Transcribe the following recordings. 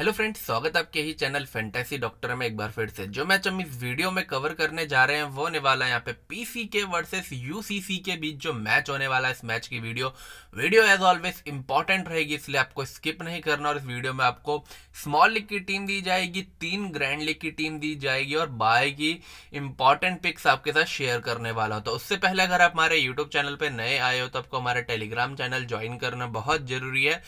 hello friend स्वागत है आपके ही चैनल फैंटेसी डॉक्टर में एक बार फिर से जो मैच हम इस वीडियो में कवर करने जा रहे हैं वो होने वाला है यहाँ पे पीसीके वर्सेस यूसीसी के बीच जो मैच होने वाला है इस मैच की video video as always important रहेगी इसलिए आपको स्किप नहीं करना और इस वीडियो में आपको स्मॉल लीग की टीम दी जाएगी तीन ग्रैंड लीग की टीम दी जाएगी और बाय की इंपॉर्टेंट पिक्स आपके साथ शेयर करने वाला हो तो उससे पहले अगर आप हमारे यूट्यूब चैनल पर नए आए हो तो आपको हमारे टेलीग्राम चैनल ज्वाइन करना बहुत जरूरी है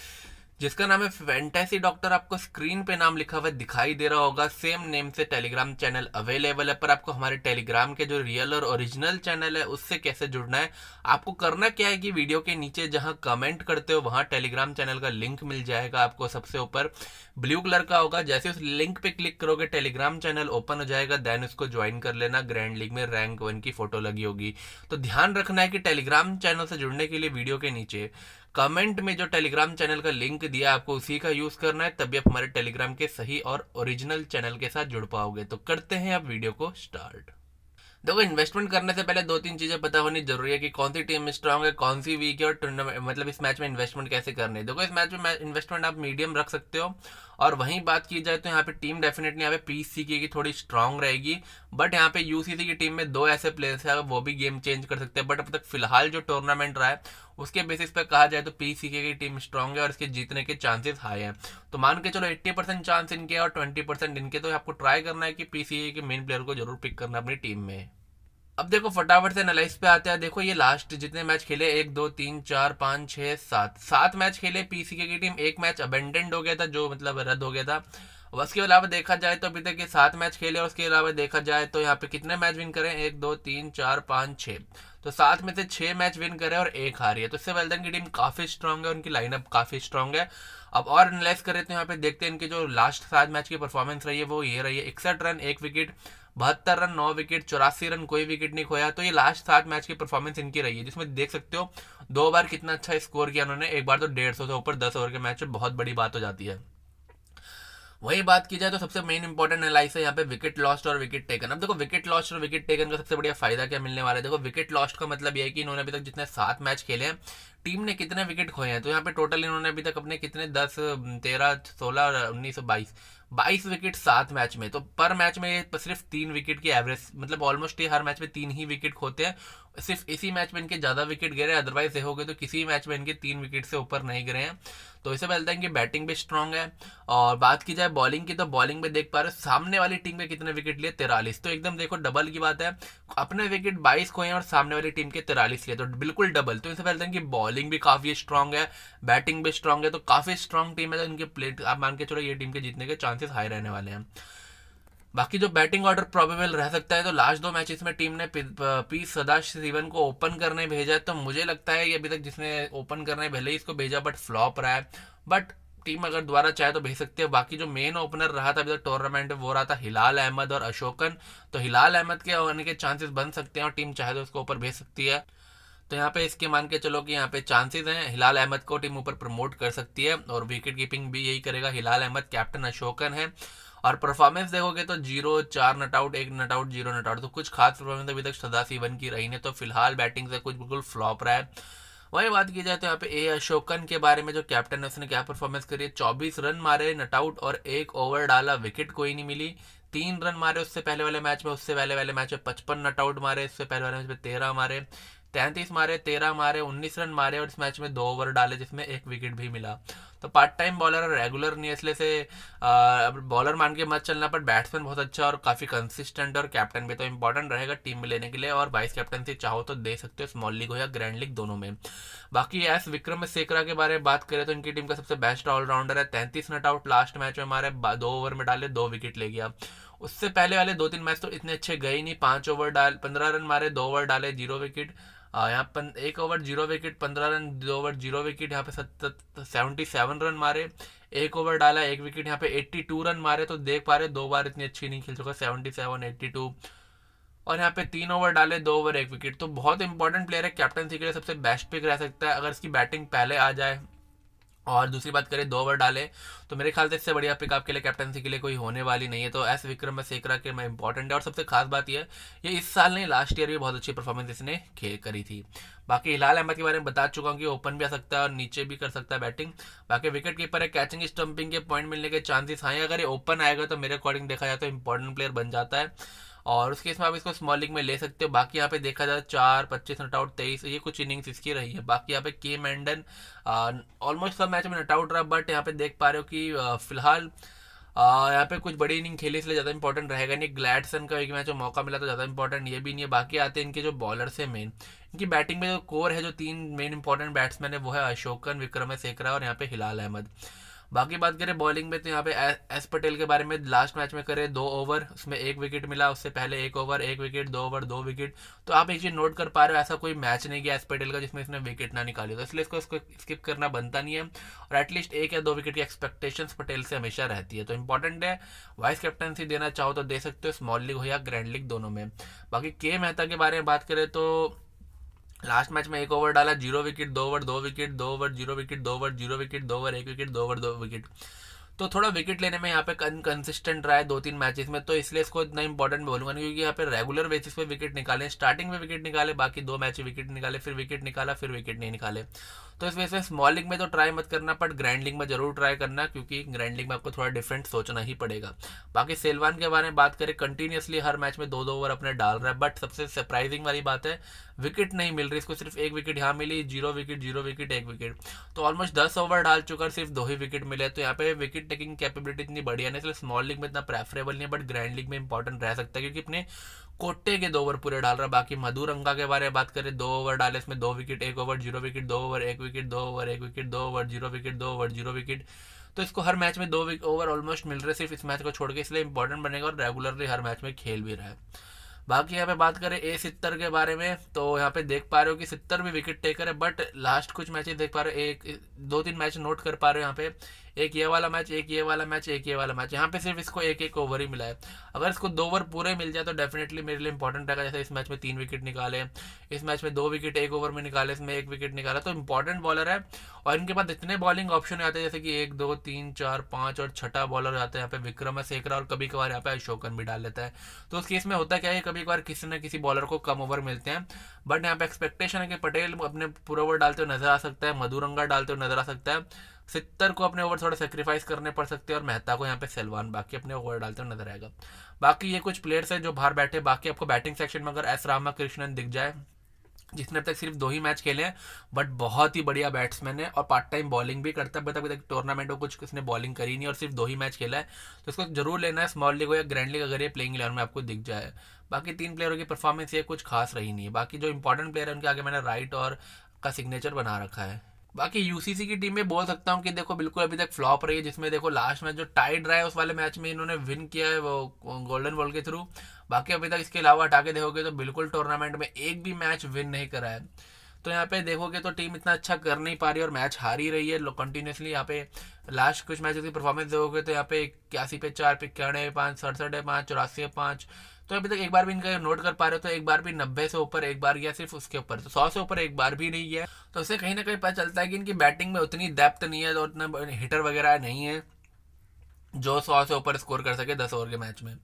जिसका नाम है फैंटेसी डॉक्टर आपको स्क्रीन पे नाम लिखा हुआ दिखाई दे रहा होगा सेम नेम से टेलीग्राम चैनल अवेलेबल है पर आपको हमारे टेलीग्राम के जो रियल और ओरिजिनल चैनल है उससे कैसे जुड़ना है आपको करना क्या है कि वीडियो के नीचे जहां कमेंट करते हो वहां टेलीग्राम चैनल का लिंक मिल जाएगा आपको सबसे ऊपर ब्लू कलर का होगा जैसे उस लिंक पे क्लिक करोगे टेलीग्राम चैनल ओपन हो जाएगा देन उसको ज्वाइन कर लेना ग्रैंड लीग में रैंक वन की फोटो लगी होगी तो ध्यान रखना है कि टेलीग्राम चैनल से जुड़ने के लिए वीडियो के नीचे कमेंट में जो टेलीग्राम चैनल का लिंक दिया आपको उसी का यूज करना है तभी आप हमारे टेलीग्राम के सही और ओरिजिनल चैनल के साथ जुड़ पाओगे तो करते हैं आप वीडियो को स्टार्ट देखो इन्वेस्टमेंट करने से पहले दो तीन चीजें पता होनी जरूरी है कि कौन सी टीम स्ट्रांग है कौन सी वीक है और टूर्नामेंट मतलब इस मैच में इन्वेस्टमेंट कैसे करनी है देखो इस मैच में इन्वेस्टमेंट आप मीडियम रख सकते हो और वहीं बात की जाए तो यहाँ पे टीम डेफिनेटली यहाँ पे पी सी की थोड़ी स्ट्रांग रहेगी बट यहाँ पे यूसीसी की टीम में दो ऐसे प्लेयर्स हैं वो भी गेम चेंज कर सकते हैं बट अब तक फिलहाल जो टूर्नामेंट रहा है उसके बेसिस पे कहा जाए तो पी सी की टीम स्ट्रांग है और इसके जीतने के चांसेस हाई हैं तो मान के चलो 80 परसेंट चांस इनके और 20 परसेंट इनके तो आपको ट्राई करना है कि पी सी के मेन प्लेयर को जरूर पिक करना अपनी टीम में अब देखो फटाफट से एनालिस पे आते हैं देखो ये लास्ट जितने मैच खेले एक दो तीन चार पाँच छः सात सात मैच खेले पीसीके की टीम एक मैच अबेंडेंड हो गया था जो मतलब रद्द हो गया था और उसके अलावा देखा जाए तो अभी तक ये सात मैच खेले और उसके अलावा देखा जाए तो यहाँ पे कितने मैच विन करें एक दो तीन चार पाँच छः तो सात में से छः मैच विन करे और एक हारी है तो इससे वेल्डन की टीम काफ़ी स्ट्रांग है उनकी लाइनअप काफ़ी स्ट्रांग है अब और एनालाइज करें तो यहाँ पे देखते हैं इनके जो लास्ट सात मैच की परफॉर्मेंस रही है वो ये रही है इकसठ रन एक विकेट बहत्तर रन नौ विकेट चौरासी रन कोई विकेट नहीं खोया तो ये लास्ट सात मैच की परफॉर्मेंस इनकी रही है जिसमें देख सकते हो दो बार कितना अच्छा स्कोर किया उन्होंने एक बार तो डेढ़ सौ से ऊपर दस ओवर के मैच में बहुत बड़ी बात हो जाती है वही बात की जाए तो सबसे मेन इंपॉर्टेंट एनालाइस है यहाँ पे विकेट लॉस्ट और विकेट टेकन अब देखो विकेट लॉस्ट और विकेट टेकन का सबसे बढ़िया फायदा क्या मिलने वाला है देखो विकेट लॉस्ट का मतलब यह है कि इन्होंने अभी तक जितने सात मैच खेले हैं टीम ने कितने विकेट खोए हैं तो यहाँ पे टोटल इन्होंने अभी तक अपने कितने दस तेरह सोलह उन्नीस सौ बाईस 22 विकेट सात मैच में तो पर मैच में सिर्फ तीन विकेट की एवरेज मतलब ऑलमोस्ट ये हर मैच में तीन ही विकेट खोते हैं सिर्फ इसी मैच में इनके ज़्यादा विकेट गिरे अदरवाइज ये हो गए तो किसी मैच में इनके तीन विकेट से ऊपर नहीं गिरे हैं तो इससे मिलता है कि बैटिंग भी स्ट्रांग है और बात की जाए बॉलिंग की तो बॉलिंग में देख पा रहे सामने वाली टीम के कितने विकेट लिए तिरालीस तो एकदम देखो डबल की बात है अपने विकेट बाईस खोए हैं और सामने वाली टीम के तिरालीस लिए तो बिल्कुल डबल तो इसे पहले की कि बॉलिंग भी काफ़ी स्ट्रांग है बैटिंग भी स्ट्रांग है तो काफ़ी स्ट्रांग टीम है तो इनके प्लेट आप मान के चलो ये टीम के जीतने के चांसेस चांसेस हाई रहने वाले हैं बाकी जो बैटिंग ऑर्डर प्रोबेबल रह सकता है तो लास्ट दो मैचेस में टीम ने पी सदा सीवन को ओपन करने भेजा है तो मुझे लगता है ये अभी तक जिसने ओपन करने भले ही इसको भेजा बट फ्लॉप रहा है बट टीम अगर द्वारा चाहे तो भेज सकती है बाकी जो मेन ओपनर रहा था अभी तक टूर्नामेंट में वो रहा था हिलाल अहमद और अशोकन तो हिलाल अहमद के होने के चांसेस बन सकते हैं और टीम चाहे तो उसको ऊपर भेज सकती है तो यहाँ पे इसके मान के चलो कि यहाँ पे चांसेस हैं हिलाल अहमद को टीम ऊपर प्रमोट कर सकती है और विकेट कीपिंग भी यही करेगा हिलाल अहमद कैप्टन अशोकन है और परफॉर्मेंस देखोगे तो जीरो चार नट आउट एक not out zero not out तो कुछ खास परफॉर्मेंस अभी तक सदा सीवन की रही है तो फिलहाल बैटिंग से कुछ बिल्कुल फ्लॉप रहा है वही बात की जाए तो यहाँ पे ए अशोकन के बारे में जो कैप्टन है उसने क्या परफॉर्मेंस करी है चौबीस रन मारे नट आउट और एक ओवर डाला विकेट कोई नहीं मिली तीन रन मारे उससे पहले वाले मैच में उससे पहले वाले मैच में पचपन नट आउट मारे उससे पहले वाले मैच में तेरह मारे तैंतीस मारे तेरह मारे उन्नीस रन मारे और इस मैच में दो ओवर डाले जिसमें एक विकेट भी मिला तो पार्ट टाइम बॉलर और रेगुलर नहीं इसलिए से बॉलर मान के मत चलना पर बैट्समैन बहुत अच्छा और काफ़ी कंसिस्टेंट और कैप्टन भी तो इंपॉर्टेंट रहेगा टीम में लेने के लिए और वाइस कैप्टनसी चाहो तो दे सकते हो स्मॉल लीग हो या ग्रैंड लीग दोनों में बाकी एस विक्रम सेकरा के बारे में बात करें तो इनकी टीम का सबसे बेस्ट ऑलराउंडर है तैंतीस नट आउट लास्ट मैच में हमारे दो ओवर में डाले दो विकेट ले गया उससे पहले वाले दो तीन मैच तो इतने अच्छे गए नहीं पांच ओवर डाल पंद्रह रन मारे दो ओवर डाले जीरो विकेट हाँ, यहाँ पर एक ओवर जीरो विकेट पंद्रह रन दो ओवर जीरो विकेट यहाँ पे सत्तर सेवेंटी सेवन रन मारे एक ओवर डाला एक विकेट यहाँ पे एट्टी टू रन मारे तो देख पा रहे दो बार इतनी अच्छी नहीं खेल चुका सेवेंटी सेवन एट्टी टू और यहाँ पे तीन ओवर डाले दो ओवर एक विकेट तो बहुत इंपॉर्टेंट प्लेयर है कैप्टनसी के लिए सबसे बेस्ट पिक रह सकता है अगर इसकी बैटिंग पहले आ जाए और दूसरी बात करें दो ओवर डाले तो मेरे ख्याल से इससे बढ़िया पिक आपके लिए कैप्टनसी के लिए कोई होने वाली नहीं है तो एस विक्रम में सेकरा के मैं इंपॉर्टेंट है और सबसे खास बात यह ये इस साल ने लास्ट ईयर भी बहुत अच्छी परफॉर्मेंस इसने खे करी थी बाकी हिलाल अहमद के बारे में बता चुका हूँ कि ओपन भी आ सकता है और नीचे भी कर सकता है बैटिंग बाकी विकेट कीपर है कैचिंग स्टम्पिंग के पॉइंट मिलने के चांसेस हाँ अगर ये ओपन आएगा तो मेरे अकॉर्डिंग देखा जाए तो इंपॉर्टेंट प्लेयर बन जाता है और उसके इसमें आप इसको स्मॉल लीग में ले सकते हो बाकी यहाँ पे देखा जाए चार पच्चीस नट आउट तेईस ये कुछ इनिंग्स इसकी रही है बाकी यहाँ पे के मैंडन ऑलमोस्ट सब मैच में नट आउट रहा बट यहाँ पे देख पा रहे हो कि फिलहाल यहाँ पे कुछ बड़ी इनिंग खेली इसलिए ज़्यादा इंपॉर्टेंट रहेगा नहीं ग्लैडसन का एक मैच जो मौका मिला तो ज़्यादा इंपॉर्टेंट ये भी नहीं है बाकी आते हैं इनके जो बॉलर्स हैं मेन इनकी बैटिंग में जो कोर है जो तीन मेन इंपॉर्टेंट बैट्समैन है वो है अशोकन विक्रम सेकरा और यहाँ पे हिलाल अहमद बाकी बात करें बॉलिंग में तो यहाँ पे एस पटेल के बारे में लास्ट मैच में करे दो ओवर उसमें एक विकेट मिला उससे पहले एक ओवर एक विकेट दो ओवर दो विकेट तो आप एक चीज़ नोट कर पा रहे हो ऐसा कोई मैच नहीं गया एस पटेल का जिसमें इसने विकेट ना निकाली तो इसलिए इसको इसको स्किप करना बनता नहीं है और एटलीस्ट एक या दो विकेट की एक्सपेक्टेशन पटेल से हमेशा रहती है तो इंपॉर्टेंट है वाइस कैप्टनसी देना चाहो तो दे सकते हो स्मॉल लीग हो या ग्रैंड लीग दोनों में बाकी के मेहता के बारे में बात करें तो लास्ट मैच में एक ओवर डाला जीरो विकेट दो ओवर दो विकेट दो ओवर जीरो विकेट दो ओवर जीरो विकेट दो ओवर एक विकेट दो ओवर दो विकेट तो थोड़ा विकेट लेने में यहाँ पे कंसिस्टेंट रहा है दो तीन मैचेस में तो इसलिए इसको इतना इंपॉर्टेंट बोलूंगा क्योंकि यहाँ पे रेगुलर बेसिस पे विकेट निकाले स्टार्टिंग में विकेट निकाले बाकी दो मैच विकेट निकाले फिर विकेट निकाला फिर विकेट नहीं निकाले तो इस वजह से स्मॉल लीग में तो ट्राई मत करना बट ग्रैंड लीग में जरूर ट्राई करना क्योंकि ग्रैंड लीग में आपको थोड़ा डिफरेंट सोचना ही पड़ेगा बाकी सेलवान के बारे में बात करें कंटिन्यूसली हर मैच में दो दो ओवर अपने डाल रहा है बट सबसे सरप्राइजिंग वाली बात है विकेट नहीं मिल रही इसको सिर्फ एक विकेट यहाँ मिली जीरो विकेट जीरो विकेट एक विकेट तो ऑलमोस्ट दस ओवर डाल चुका सिर्फ दो ही विकेट मिले तो यहाँ पे विकेट टेकिंग कैपेबिलिटी इतनी बढ़िया नहीं इसलिए स्मॉल लीग में इतना प्रेफरेबल नहीं है बट ग्रैंड लीग में इंपॉर्टेंट रह सकता है क्योंकि अपने कोटे के दो ओवर पूरे डाल रहा बाकी मधुरंगा के बारे में बात करें दो ओवर डाले इसमें दो विकेट एक ओवर जीरो विकेट दो ओवर एक विकेट दो ओवर एक विकेट दो ओवर जीरो विकेट दो ओवर जीरो विकेट तो इसको हर मैच में दो ओवर ऑलमोस्ट मिल रहे सिर्फ इस मैच को छोड़ के इसलिए इंपॉर्टेंट बनेगा और रेगुलरली हर मैच में खेल भी रहा है बाकी यहाँ पे बात करें ए सितर के बारे में तो यहाँ पे देख पा रहे हो कि सितर भी विकेट टेकर है बट लास्ट कुछ मैचेस देख पा रहे हो एक दो तीन मैच नोट कर पा रहे हो यहाँ पे एक ये वाला मैच एक ये वाला मैच एक ये वाला मैच यहाँ पे सिर्फ इसको एक एक ओवर ही मिला है अगर इसको दो ओवर पूरे मिल जाए तो डेफिनेटली मेरे लिए इंपॉर्टेंट रहेगा जैसे इस मैच में तीन विकेट निकाले इस मैच में दो विकेट एक ओवर में निकाले इसमें एक विकेट निकाला तो इंपॉर्टेंट बॉलर है और इनके पास इतने बॉलिंग ऑप्शन आते हैं जैसे कि एक दो तीन चार पाँच और छठा बॉलर आते हैं यहाँ पे विक्रम है सेकरा और कभी कभार यहाँ पे अशोकन भी डाल लेता है तो उस केस में होता क्या है कभी कभार किसी न किसी बॉलर को कम ओवर मिलते हैं बट यहाँ पे एक्सपेक्टेशन है कि पटेल अपने पूरा ओवर डालते हुए नजर आ सकता है मधुरंगा डालते हुए नजर आ सकता है सित्तर को अपने ओवर थोड़े सेक्रीफाइस करने पड़ सकते हैं और मेहता को यहाँ पे सेलवान बाकी अपने ओवर डालते हुए नजर आएगा बाकी ये कुछ प्लेयर्स हैं जो बाहर बैठे बाकी आपको बैटिंग सेक्शन में अगर एस रामाकृष्णन दिख जाए जिसने अब तक सिर्फ दो ही मैच खेले हैं बट बहुत ही बढ़िया बैट्समैन है और पार्ट टाइम बॉलिंग भी करता है बट अभी तक टूर्नामेंट हो कुछ किसने बॉलिंग करी नहीं और सिर्फ दो ही मैच खेला है तो इसको जरूर लेना है स्मॉल लीग हो या ग्रैंड लीग अगर ये प्लेइंग इलेवन में आपको दिख जाए बाकी तीन प्लेयरों की परफॉर्मेंस ये कुछ खास रही नहीं है बाकी जो इंपॉर्टेंट प्लेयर है उनके आगे मैंने राइट और का सिग्नेचर बना रखा है बाकी यूसीसी की टीम में बोल सकता हूँ कि देखो बिल्कुल अभी तक फ्लॉप रही है जिसमें देखो लास्ट मैच जो टाइड रहा है उस वाले मैच में इन्होंने विन किया है वो गोल्डन बॉल के थ्रू बाकी अभी तक इसके अलावा हटा के देखोगे तो बिल्कुल टूर्नामेंट में एक भी मैच विन नहीं करा है तो यहाँ पे देखोगे तो टीम इतना अच्छा कर नहीं पा रही और मैच हार ही रही है कंटिन्यूसली यहाँ पे लास्ट कुछ मैच की परफॉर्मेंस देखोगे तो यहाँ पे इक्यासी पे चार इक्यानवे पाँच सड़सठ है पाँच चौरासी है पाँच तो अभी तक एक बार भी इनका नोट कर पा रहे हो तो एक बार भी नब्बे से ऊपर एक बार गया सिर्फ उसके ऊपर तो सौ से ऊपर एक बार भी नहीं गया तो उससे कहीं ना कहीं पता चलता है कि इनकी बैटिंग में उतनी डेप्थ नहीं है और उतना हिटर वगैरह नहीं है जो सौ से ऊपर स्कोर कर सके दस ओवर के मैच में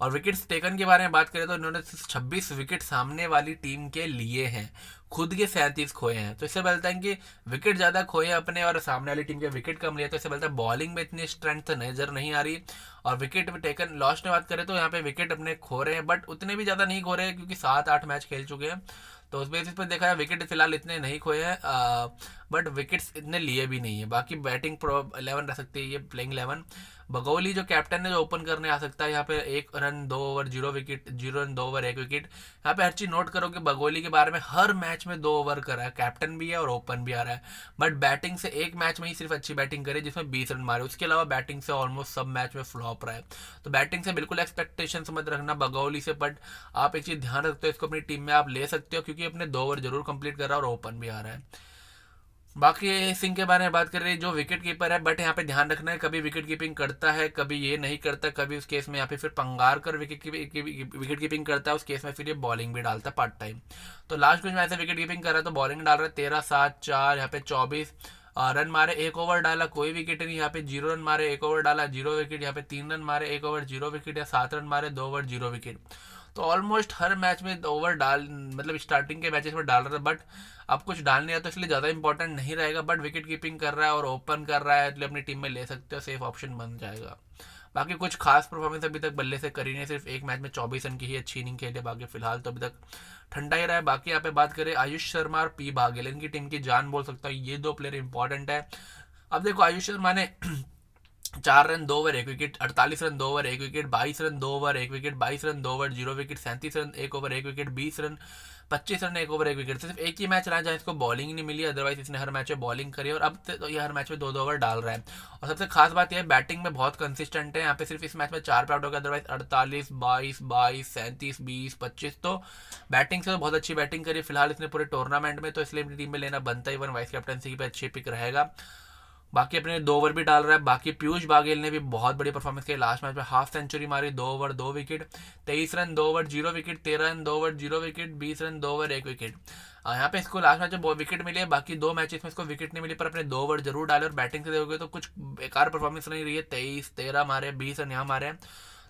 और विकेट्स टेकन के बारे में बात करें तो इन्होंने छब्बीस विकेट सामने वाली टीम के लिए हैं खुद के सैंतीस खोए हैं तो इससे बोलता है कि विकेट ज़्यादा खोए अपने और सामने वाली टीम के विकेट कम लिए तो इससे बोलता है बॉलिंग में इतनी स्ट्रेंथ नज़र नहीं आ रही और विकेट टेकन लॉस्ट में बात करें तो यहाँ पे विकेट अपने खो रहे हैं बट उतने भी ज़्यादा नहीं खो रहे हैं क्योंकि सात आठ मैच खेल चुके हैं तो उस बेसिस पर देखा जाए विकेट फिलहाल इतने नहीं खोए हैं बट विकेट्स इतने लिए भी नहीं है बाकी बैटिंग इलेवन रह सकती है ये प्लेइंग इलेवन बगौली जो कैप्टन है जो ओपन करने आ सकता है यहाँ पे एक रन दो over zero wicket zero run दो ओवर एक विकेट यहाँ पे हर चीज़ नोट करो कि बगौली के बारे में हर मैच में दो ओवर कर रहा है कैप्टन भी है और ओपन भी आ रहा है बट बैटिंग से एक मैच में ही सिर्फ अच्छी बैटिंग करे जिसमें बीस रन मारे उसके अलावा बैटिंग से ऑलमोस्ट सब मैच में फ्लॉप रहा है तो बैटिंग से बिल्कुल एक्सपेक्टेशन मत रखना बगौली से बट आप एक चीज़ ध्यान रखते हो इसको अपनी टीम में आप ले सकते हो क्योंकि अपने दो ओवर जरूर कंप्लीट कर रहा है और ओपन भी आ रहा है बाकी सिंह के बारे में बात कर रहे हैं जो विकेट कीपर है बट यहाँ पे ध्यान रखना है कभी विकेट कीपिंग करता है कभी ये नहीं करता कभी उस केस में यहाँ पे फिर पंगार कर विकेट विकेट कीपिंग करता है उस केस में फिर ये बॉलिंग भी डालता है पार्ट टाइम तो लास्ट कुछ में ऐसे विकेट कीपिंग कर है तो बॉलिंग डाल रहा है तेरह सात चार यहाँ पे चौबीस रन मारे एक ओवर डाला कोई विकेट नहीं यहाँ पे जीरो रन मारे एक ओवर डाला जीरो विकेट यहाँ पे तीन रन मारे एक ओवर जीरो विकेट या सात रन मारे दो ओवर जीरो विकेट तो ऑलमोस्ट हर मैच में ओवर डाल मतलब स्टार्टिंग के मैचेस में डाल रहा था बट अब कुछ डाल नहीं रहा तो इसलिए ज़्यादा इंपॉर्टेंट नहीं रहेगा बट विकेट कीपिंग कर रहा है और ओपन कर रहा है इसलिए तो अपनी टीम में ले सकते हो सेफ ऑप्शन बन जाएगा बाकी कुछ खास परफॉर्मेंस अभी तक बल्ले से करी नहीं सिर्फ एक मैच में चौबीस रन की ही अच्छी इनिंग खेली बाकी फिलहाल तो अभी तक ठंडा ही रहा है बाकी यहाँ पे बात करें आयुष शर्मा और पी बाघेल इनकी टीम की जान बोल सकता हूँ ये दो प्लेयर इंपॉर्टेंट है अब देखो आयुष शर्मा ने चार रन दो ओवर एक विकेट अड़तालीस रन दो ओवर एक विकेट बाईस रन दो ओवर एक विकेट बाईस रन दो ओवर जीरो विकेट सैंतीस रन एक ओवर एक विकेट बीस रन पच्चीस रन एक ओवर एक विकेट सिर्फ एक ही मैच रहा जहाँ इसको बॉलिंग नहीं मिली अदरवाइज इसने हर मैच में बॉलिंग करी और अब तो ये हर मैच में दो दो ओवर डाल रहा है और सबसे खास बात यह है बैटिंग में बहुत कंसिस्टेंट है यहाँ पे सिर्फ इस मैच में चार पे आउट हो अदरवाइज अड़तालीस बाईस बाईस सैंतीस बीस पच्चीस तो बैटिंग से तो बहुत अच्छी बैटिंग करी फिलहाल इसने पूरे टूर्नामेंट में तो इसलिए अपनी टीम में लेना बनता ही वन वाइस कैप्टनसी पर अच्छी पिक रहेगा बाकी अपने दो ओवर भी डाल रहा है बाकी पीयूष बाघेल ने भी बहुत बड़ी परफॉर्मेंस की लास्ट मैच में हाफ सेंचुरी मारी दो ओवर दो विकेट तेईस रन दो ओवर जीरो विकेट तेरह रन दो ओवर जीरो विकेट बीस रन दो ओवर एक विकेट यहाँ पे इसको लास्ट मैच में विकेट मिले बाकी दो मैचेस में इसको विकेट नहीं मिली पर अपने दो ओवर जरूर डाले और बैटिंग से देखोगे तो कुछ बेकार परफॉर्मेंस नहीं रही है तेईस तेरह मारे बीस रन यहाँ मारे हैं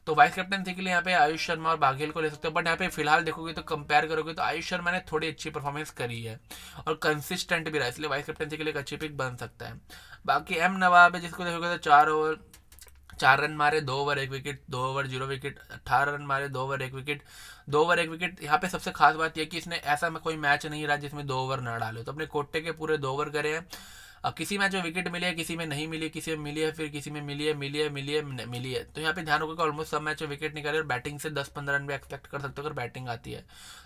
तो वाइस कैप्टनसी के लिए यहाँ पे आयुष शर्मा और बाघेल को ले सकते हो बट यहाँ पे फिलहाल देखोगे तो कंपेयर करोगे तो आयुष शर्मा ने थोड़ी अच्छी परफॉर्मेंस करी है और कंसिस्टेंट भी रहा इसलिए वाइस कैप्टनसी के लिए एक अच्छी पिक बन सकता है बाकी एम नवाब है जिसको देखोगे तो चार ओवर चार रन मारे दो ओवर एक विकेट दो ओवर जीरो विकेट अठारह रन मारे दो ओवर एक विकेट दो ओवर एक विकेट यहाँ पे सबसे खास बात यह कि इसने ऐसा कोई मैच नहीं रहा जिसमें दो ओवर ना डाले तो अपने कोटे के पूरे दो ओवर करे हैं अब किसी मैच में विकेट मिले किसी में नहीं मिली किसी में मिली है फिर किसी में मिली है मिली है मिली है मिली है तो यहाँ पे ध्यान रखोगे ऑलमोस्ट सब मैच में विकेट निकाले और बैटिंग से दस पंद्रह रन भी एक्सपेक्ट कर सकते हो अगर बैटिंग आती है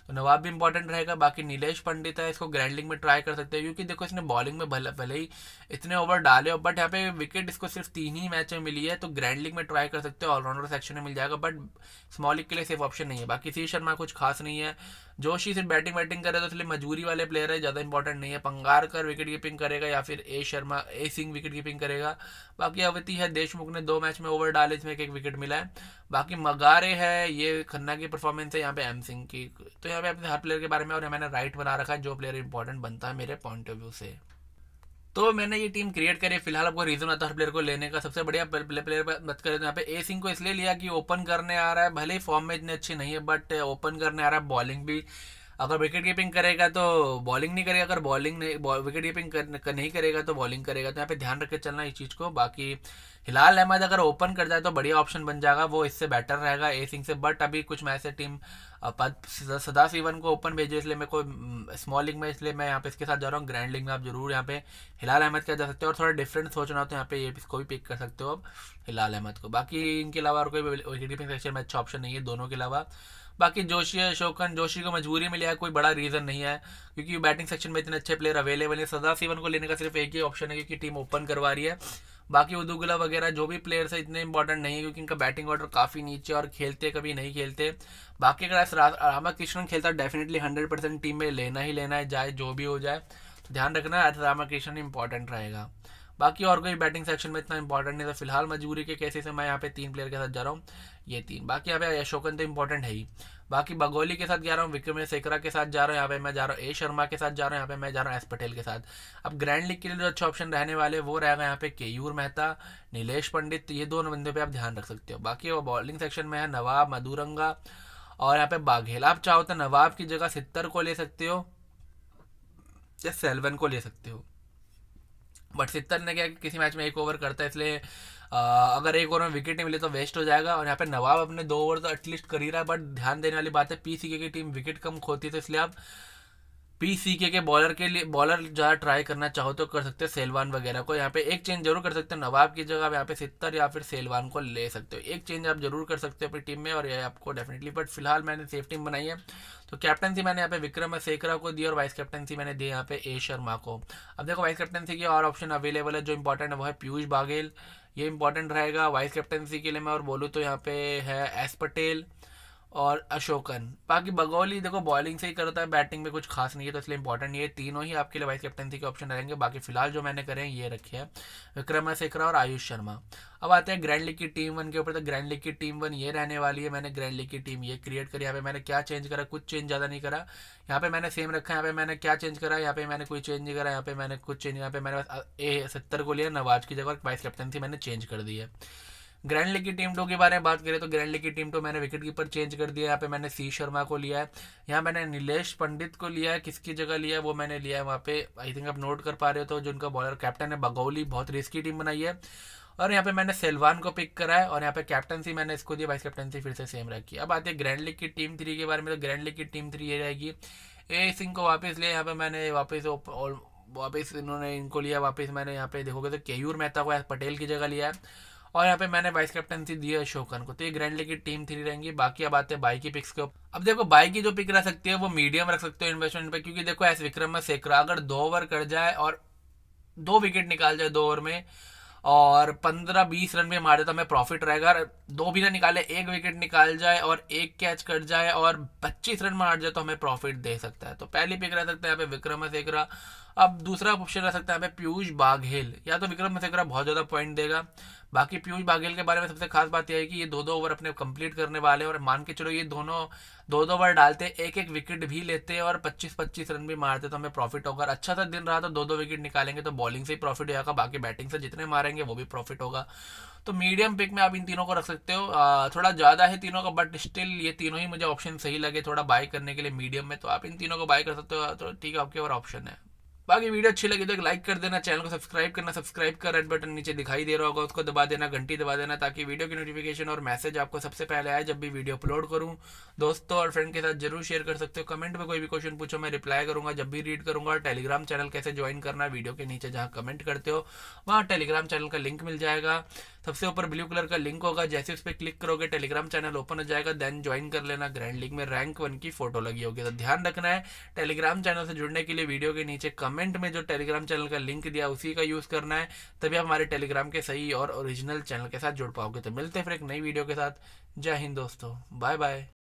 तो नवाब भी इंपॉर्टेंट रहेगा बाकी नीलेश पंडित है इसको ग्रैंडिंग में ट्राई कर सकते हैं क्योंकि देखो इसने बॉलिंग में भले भले ही इतने ओवर डाले हो बट यहाँ पे विकेट इसको सिर्फ तीन ही मैच में मिली है तो ग्रैंडिंग में ट्राई कर सकते हो ऑलराउंडर सेक्शन में मिल जाएगा बट स्मॉल के लिए सेफ ऑप्शन नहीं है बाकी सी शर्मा कुछ खास नहीं है जोशी सिर्फ बैटिंग बैटिंग करे तो इसलिए मजबूरी वाले प्लेयर है ज़्यादा इंपॉर्टेंट नहीं है पंगार कर विकेट कीपिंग करेगा या फिर A Sharma A Singh wicket keeping करेगा बाकी अवती है देशमुख ने दो मैच में ओवर डाले इसमें एक एक विकेट मिला है बाकी मगारे है ये खन्ना की परफॉर्मेंस है यहाँ पे एम सिंह की तो यहाँ पे अपने हर प्लेयर के बारे में और मैंने राइट बना रखा है जो प्लेयर इंपॉर्टेंट बनता है मेरे पॉइंट ऑफ व्यू से तो मैंने ये टीम क्रिएट करी फिलहाल आपको रीजन आता हर प्लेयर को लेने का सबसे बढ़िया प्लेयर बात करें तो यहाँ पे ए सिंह को इसलिए लिया कि ओपन करने आ रहा है भले ही फॉर्म में इतने अच्छे नहीं है बट ओपन करने आ रहा है बॉलिंग भी अगर विकेट कीपिंग करेगा तो बॉलिंग नहीं करेगा अगर बॉलिंग नहीं विकेट कीपिंग कर, कर, नहीं करेगा तो बॉलिंग करेगा तो यहाँ पे ध्यान रख के चलना इस चीज़ को बाकी हिलाल अहमद अगर ओपन कर जाए तो बढ़िया ऑप्शन बन जाएगा वो इससे बेटर रहेगा ए सिंह से बट अभी कुछ मैच ऐसे टीम पद सदा सीवन को ओपन भेजे इसलिए मेरे को स्मॉल लीग में इसलिए मैं यहाँ पे इसके साथ जा रहा हूँ ग्रैंड लीग में आप जरूर यहाँ पे हिलाल अहमद का जा सकते हो और थोड़ा डिफरेंट सोचना हो तो यहाँ पे ये इसको भी पिक कर सकते हो अब हिलाल अहमद को बाकी इनके अलावा और कोई विकेट कीपिंग सेक्शन में अच्छा ऑप्शन नहीं है दोनों के अलावा बाकी जोशी अशोकन जोशी को मजबूरी में लिया कोई बड़ा रीज़न नहीं है क्योंकि बैटिंग सेक्शन में इतने अच्छे प्लेयर अवेलेबल हैं सदा सीवन को लेने का सिर्फ एक ही ऑप्शन है क्योंकि टीम ओपन करवा रही है बाकी उदुगला वगैरह जो भी प्लेयर्स है इतने इंपॉर्टेंट नहीं है क्योंकि इनका बैटिंग ऑर्डर काफ़ी नीचे और खेलते कभी नहीं खेलते बाकी अगर रामा कृष्णन खेलता डेफिनेटली हंड्रेड परसेंट टीम में लेना ही लेना है जाए जो भी हो जाए तो ध्यान रखना रामा कृष्णन इंपॉर्टेंट रहेगा बाकी और कोई बैटिंग सेक्शन में इतना इंपॉर्टेंट नहीं था फिलहाल मजबूरी के कैसे से मैं यहाँ पे तीन प्लेयर के साथ जा रहा हूँ ये तीन बाकी यहाँ पे अशोकन तो इंपॉर्टेंट है ही बाकी बगोली के साथ जा रहा हूँ विक्रम सेकरा के साथ जा रहा हूँ यहाँ पे मैं जा रहा हूँ ए शर्मा के साथ जा रहा हूँ यहाँ पे मैं जा रहा हूँ एस पटेल के साथ अब ग्रैंड लीग के लिए जो अच्छे ऑप्शन रहने वाले वो रहेगा यहाँ पे केयूर मेहता नीलेष पंडित ये दोनों बंदे पर आप ध्यान रख सकते हो बाकी वो बॉलिंग सेक्शन में है नवाब मधुरंगा और यहाँ पे बाघेला आप चाहो तो नवाब की जगह सित्तर को ले सकते हो या सेलवन को ले सकते हो बट सित्तर ने क्या किसी मैच में एक ओवर करता है इसलिए अगर एक ओवर में विकेट नहीं मिले तो वेस्ट हो जाएगा और यहाँ पे नवाब अपने दो ओवर तो एटलीस्ट कर ही रहा है बट ध्यान देने वाली बात है पीसीके की टीम विकेट कम खोती है तो इसलिए आप पीसीके के बॉलर के लिए बॉलर ज़्यादा ट्राई करना चाहो तो कर सकते हो सेलवान वगैरह को यहाँ पे एक चेंज जरूर कर सकते हो नवाब की जगह आप यहाँ पे सित्तर या फिर सेलवान को ले सकते हो एक चेंज आप जरूर कर सकते हो अपनी टीम में और ये आपको डेफिनेटली बट फिलहाल मैंने सेफ टीम बनाई है तो कैप्टनसी मैंने यहाँ पे विक्रम सेकरा को दी और वाइस कैप्टनसी मैंने दी यहाँ पे ए शर्मा को अब देखो वाइस कैप्टनसी की और ऑप्शन अवेलेबल है जो इंपॉर्टेंट है वो है पीयूष बाघेल ये इंपॉर्टेंट रहेगा वाइस कैप्टनसी के लिए मैं और बोलूँ तो यहाँ पे है एस पटेल और अशोकन बाकी बगौली देखो बॉलिंग से ही करता है बैटिंग में कुछ खास नहीं है तो इसलिए इंपॉर्टेंट नहीं है तीनों ही आपके लिए वाइस कैप्टनसी के ऑप्शन रहेंगे बाकी फिलहाल जो मैंने करे हैं ये रखे हैं विक्रम सेखरा और आयुष शर्मा अब आते हैं ग्रैंड लीग की टीम वन के ऊपर तो ग्रैंड लीग की टीम वन ये रहने वाली है मैंने ग्रैंड लीग की टीम ये क्रिएट करी यहाँ पे मैंने क्या चेंज करा कुछ चेंज ज़्यादा नहीं करा यहाँ पे मैंने सेम रखा यहाँ पे मैंने क्या चेंज करा यहाँ पे मैंने कोई चेंज नहीं करा यहाँ पे मैंने कुछ चेंज यहाँ पे मैंने ए सत्तर को लिया नवाज की जगह वाइस कैप्टनसी मैंने चेंज कर दी है ग्रैंड लीग की टीम टू के बारे में बात करें तो ग्रैंड लीग की टीम टू मैंने विकेट कीपर चेंज कर दिया यहाँ पे मैंने सी शर्मा को लिया है यहाँ मैंने नीलेश पंडित को लिया है किसकी जगह लिया है वो मैंने लिया है वहाँ पे आई थिंक आप नोट कर पा रहे हो तो जो उनका बॉलर कैप्टन है बगौली बहुत रिस्की टीम बनाई है और यहाँ पे मैंने सेलवान को पिक करा है और यहाँ पे कैप्टनसी मैंने इसको दी वाइस कैप्टनसी फिर से सेम रखी अब आते हैं ग्रैंड लीग की टीम थ्री के बारे में तो ग्रैंड लीग की टीम थ्री ये रहेगी ए सिंह को वापस लिया यहाँ पे मैंने वापस वापस इन्होंने इनको लिया वापस मैंने यहाँ पे देखोगे तो केयूर मेहता को पटेल की जगह लिया है और यहाँ पे मैंने वाइस कैप्टनसी दी है अशोकन को तो ये ग्रैंड लीग की टीम थ्री रहेंगी बाकी अब आते हैं बाई की पिक्स के ऊपर अब देखो बाई की जो पिक रह सकती है वो मीडियम रख सकते हो इन्वेस्टमेंट पे क्योंकि देखो एस विक्रम में सेकरा अगर दो ओवर कर जाए और दो विकेट निकाल जाए दो ओवर में और पंद्रह बीस रन में मार दे तो हमें प्रॉफिट रहेगा दो भी ना निकाले एक विकेट निकाल जाए और एक कैच कर जाए और पच्चीस रन मार जाए तो हमें प्रॉफिट दे सकता है तो पहली पिक रह सकता है यहाँ पे विक्रम सेकरा अब दूसरा ऑप्शन रह सकता है यहाँ पे पीयूष बाघेल या तो विक्रम सेकरा बहुत ज़्यादा पॉइंट देगा बाकी पीयूष बाघेल के बारे में सबसे खास बात यह है कि ये दो दो ओवर अपने कंप्लीट करने वाले और मान के चलो ये दोनों दो दो ओवर डालते एक एक विकेट भी लेते और 25-25 रन भी मारते तो हमें प्रॉफिट होगा अच्छा सा दिन रहा तो दो दो विकेट निकालेंगे तो बॉलिंग से ही प्रॉफिट हो जाएगा बाकी बैटिंग से जितने मारेंगे वो भी प्रॉफिट होगा तो मीडियम पिक में आप इन तीनों को रख सकते हो आ, थोड़ा ज़्यादा है तीनों का बट स्टिल ये तीनों ही मुझे ऑप्शन सही लगे थोड़ा बाय करने के लिए मीडियम में तो आप इन तीनों को बाय कर सकते हो तो ठीक है आपके और ऑप्शन है बाकी वीडियो अच्छी लगी तो एक लाइक कर देना चैनल को सब्सक्राइब करना सब्सक्राइब का रेड बटन नीचे दिखाई दे रहा होगा उसको दबा देना घंटी दबा देना ताकि वीडियो की नोटिफिकेशन और मैसेज आपको सबसे पहले आए जब भी वीडियो अपलोड करूँ दोस्तों और फ्रेंड के साथ जरूर शेयर कर सकते हो कमेंट में कोई भी क्वेश्चन पूछो मैं रिप्लाई करूँगा जब भी रीड करूँगा टेलीग्राम चैनल कैसे ज्वाइन करना वीडियो के नीचे जहाँ कमेंट करते हो वहाँ टेलीग्राम चैनल का लिंक मिल जाएगा सबसे ऊपर ब्लू कलर का लिंक होगा जैसे उस पर क्लिक करोगे टेलीग्राम चैनल ओपन हो जाएगा देन ज्वाइन कर लेना ग्रैंड लीग में रैंक वन की फोटो लगी होगी तो ध्यान रखना है टेलीग्राम चैनल से जुड़ने के लिए वीडियो के नीचे कमेंट में जो टेलीग्राम चैनल का लिंक दिया उसी का यूज़ करना है तभी आप हमारे टेलीग्राम के सही और ओरिजिनल चैनल के साथ जुड़ पाओगे तो मिलते हैं फिर एक नई वीडियो के साथ जय हिंद दोस्तों बाय बाय